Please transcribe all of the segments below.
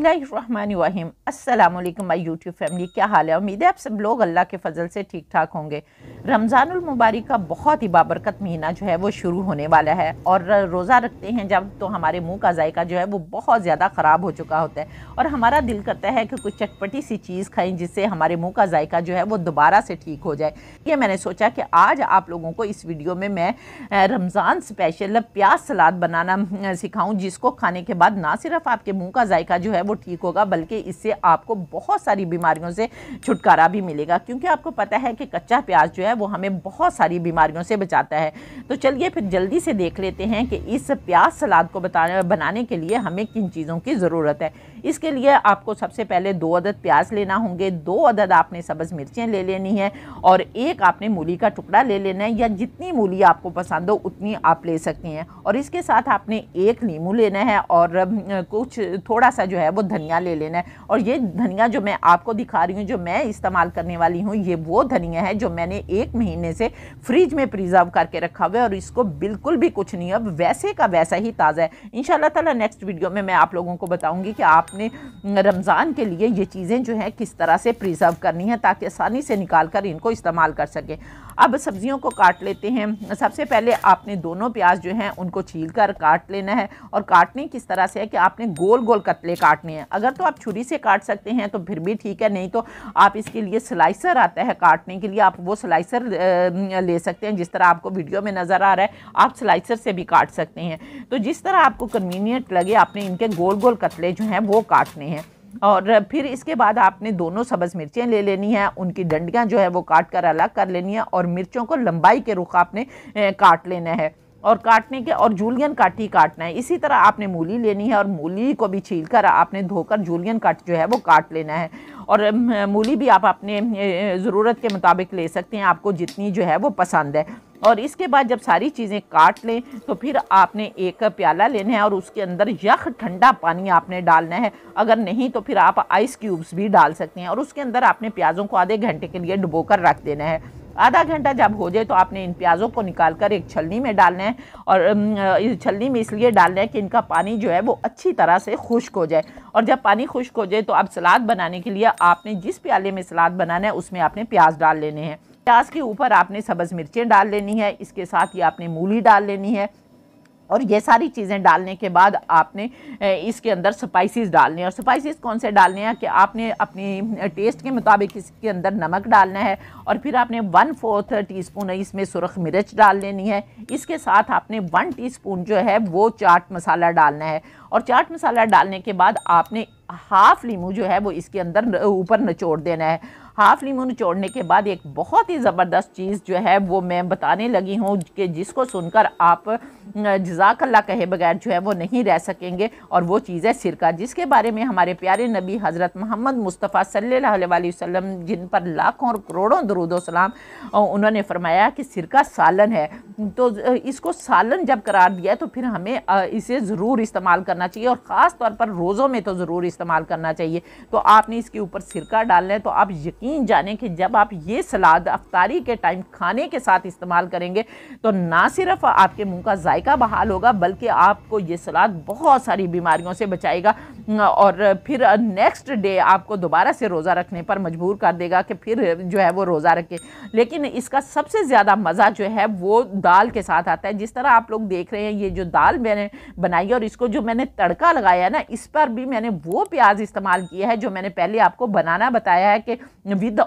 बिस्मिल्लाहिर्रहमानिर्रहीम अस्सलाम वालेकुम माय यूट्यूब फैमिली क्या हाल है उम्मीद है आप सब लोग अल्लाह के फजल से ठीक ठाक होंगे रमज़ानुल मुबारक का बहुत ही बाबरकत महीना जो है वो शुरू होने वाला है और रोज़ा रखते हैं जब तो हमारे मुंह का जायका जो है वो बहुत ज़्यादा ख़राब हो चुका होता है और हमारा दिल करता है कि कुछ चटपटी सी चीज़ खाएँ जिससे हमारे मुँह का जायका जो है वो दोबारा से ठीक हो जाए ये मैंने सोचा कि आज आप लोगों को इस वीडियो में मैं रमज़ान स्पेशल प्याज सलाद बनाना सिखाऊँ जिसको खाने के बाद ना सिर्फ आपके मुँह का जायका जो है वो ठीक होगा बल्कि इससे आपको बहुत सारी बीमारियों से छुटकारा भी मिलेगा क्योंकि आपको पता है कि कच्चा प्याज जो है वो हमें बहुत सारी बीमारियों से बचाता है तो चलिए फिर जल्दी से देख लेते हैं कि इस प्याज सलाद को बताने बनाने के लिए हमें किन चीज़ों की ज़रूरत है इसके लिए आपको सबसे पहले दो अदद प्याज लेना होंगे दो अदद आपने सब्ज़ मिर्चें ले लेनी है और एक आपने मूली का टुकड़ा ले लेना है या जितनी मूली आपको पसंद हो उतनी आप ले सकती हैं और इसके साथ आपने एक नींबू लेना है और कुछ थोड़ा सा जो है वो वो धनिया ले लेना है और ये धनिया जो मैं आपको दिखा रही हूँ जो मैं इस्तेमाल करने वाली हूँ ये वो धनिया है जो मैंने एक महीने से फ्रिज में प्रिजर्व करके रखा हुआ है और इसको बिल्कुल भी कुछ नहीं है वैसे का वैसा ही ताज़ा है इन शाला नेक्स्ट वीडियो में मैं आप लोगों को बताऊँगी कि आपने रमज़ान के लिए ये चीज़ें जो है किस तरह से प्रिजर्व करनी है ताकि आसानी से निकाल कर इनको इस्तेमाल कर सकें अब सब्जियों को काट लेते हैं सबसे पहले आपने दोनों प्याज जो हैं उनको छील कर काट लेना है और काटने किस तरह से है कि आपने गोल गोल कतले काटने हैं अगर तो आप छुरी से काट सकते हैं तो फिर भी ठीक है नहीं तो आप इसके लिए स्लाइसर आता है काटने के लिए आप वो स्लाइसर ले सकते हैं जिस तरह आपको वीडियो में नज़र आ रहा है आप स्लाइसर से भी काट सकते हैं तो जिस तरह आपको कन्वीनियंट लगे आपने इनके गोल गोल कतले जो हैं वो काटने हैं और फिर इसके बाद आपने दोनों सब्ज़ मिर्चें ले लेनी है उनकी डंडियाँ जो है वो काट कर अलग कर लेनी है और मिर्चों को लंबाई के रुख आपने काट लेना है और काटने के और जूलियन काट ही काटना है इसी तरह आपने मूली लेनी है और मूली को भी छील कर आपने धोकर जूलियन काट जो है वो काट लेना है और मूली भी आप अपने ज़रूरत के मुताबिक ले सकते हैं आपको जितनी जो है वो पसंद है और इसके बाद जब सारी चीज़ें काट लें तो फिर आपने एक प्याला लेना है और उसके अंदर यख ठंडा पानी आपने डालना है अगर नहीं तो फिर आप आइस क्यूब्स भी डाल सकते हैं और उसके अंदर आपने प्याज़ों को आधे घंटे के लिए डुबो कर रख देना है आधा घंटा जब हो जाए तो आपने इन प्याज़ों को निकाल कर एक छलनी में डालना है और इस छलनी में इसलिए डालना है कि इनका पानी जो है वो अच्छी तरह से खुश्क हो जाए और जब पानी खुश्क हो जाए तो आप सलाद बनाने के लिए आपने जिस प्याले में सलाद बनाना है उसमें आपने प्याज डाल लेने हैं प्याज के ऊपर आपने सब्ज़ मिर्चें डाल लेनी है इसके साथ ही आपने मूली डाल लेनी है और ये सारी चीज़ें डालने के बाद आपने इसके अंदर स्पाइसेस डालने और स्पाइसेस कौन से डालने हैं कि आपने अपनी टेस्ट के मुताबिक इसके अंदर नमक डालना है और फिर आपने वन फोर्थ टी स्पून इसमें सुरख मिर्च डाल लेनी है इसके साथ आपने वन टी स्पून जो है वो चाट मसाला डालना है और चाट मसाला डालने के बाद आपने हाफ़ लीमू जो है वो इसके अंदर ऊपर नचोड़ देना है हाफ लीमू निचोड़ने के बाद एक बहुत ही ज़बरदस्त चीज़ जो है वो मैं बताने लगी हूँ कि जिसको सुनकर आप जजाकल्ला कहे बगैर जो है वो नहीं रह सकेंगे और वो चीज़ है सिरका जिसके बारे में हमारे प्यारे नबी हज़रत मोहम्मद मुस्तफ़ा सल्ला वसम जिन पर लाखों और करोड़ों दरुदोसलाम उन्होंने फरमाया कि सिरका सालन है तो इसको सालन जब करार दिया तो फिर हमें इसे ज़रूर इस्तेमाल करना चाहिए और ख़ास तौर पर रोज़ों में तो ज़रूर इस्तेमाल करना चाहिए तो आपने इसके ऊपर सिरका डालना है तो आप यकीन यकीन जाने कि जब आप ये सलाद अफ्तारी के टाइम खाने के साथ इस्तेमाल करेंगे तो ना सिर्फ आपके मुंह का जायका बहाल होगा बल्कि आपको ये सलाद बहुत सारी बीमारियों से बचाएगा और फिर नेक्स्ट डे आपको दोबारा से रोज़ा रखने पर मजबूर कर देगा कि फिर जो है वो रोज़ा रखे लेकिन इसका सबसे ज़्यादा मज़ा जो है वो दाल के साथ आता है जिस तरह आप लोग देख रहे हैं ये जो दाल मैंने बनाई और इसको जो मैंने तड़का लगाया है ना इस पर भी मैंने वो प्याज इस्तेमाल किया है जो मैंने पहले आपको बनाना बताया है कि विद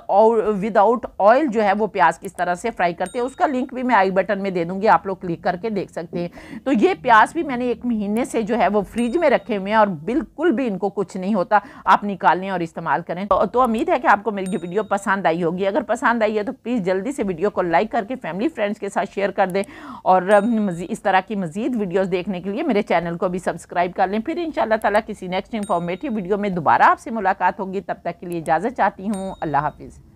विदाउट ऑयल जो है वो प्याज किस तरह से फ्राई करते हैं उसका लिंक भी मैं आई बटन में दे दूँगी आप लोग क्लिक करके देख सकते हैं तो ये प्याज भी मैंने एक महीने से जो है वो फ्रिज में रखे हुए हैं और बिल्कुल भी इनको कुछ नहीं होता आप निकालें और इस्तेमाल करें तो, तो उम्मीद है कि आपको मेरी वीडियो पसंद आई होगी अगर पसंद आई है तो प्लीज़ जल्दी से वीडियो को लाइक करके फैमिली फ्रेंड्स के साथ शेयर कर दें और इस तरह की मजीद वीडियोज़ देखने के लिए मेरे चैनल को भी सब्सक्राइब कर लें फिर इन ताला किसी नेक्स्ट इन्फॉर्मेटिव वीडियो में दोबारा आपसे मुलाकात होगी तब तक के लिए इजाज़त चाहती हूँ अल्लाह हाफिज़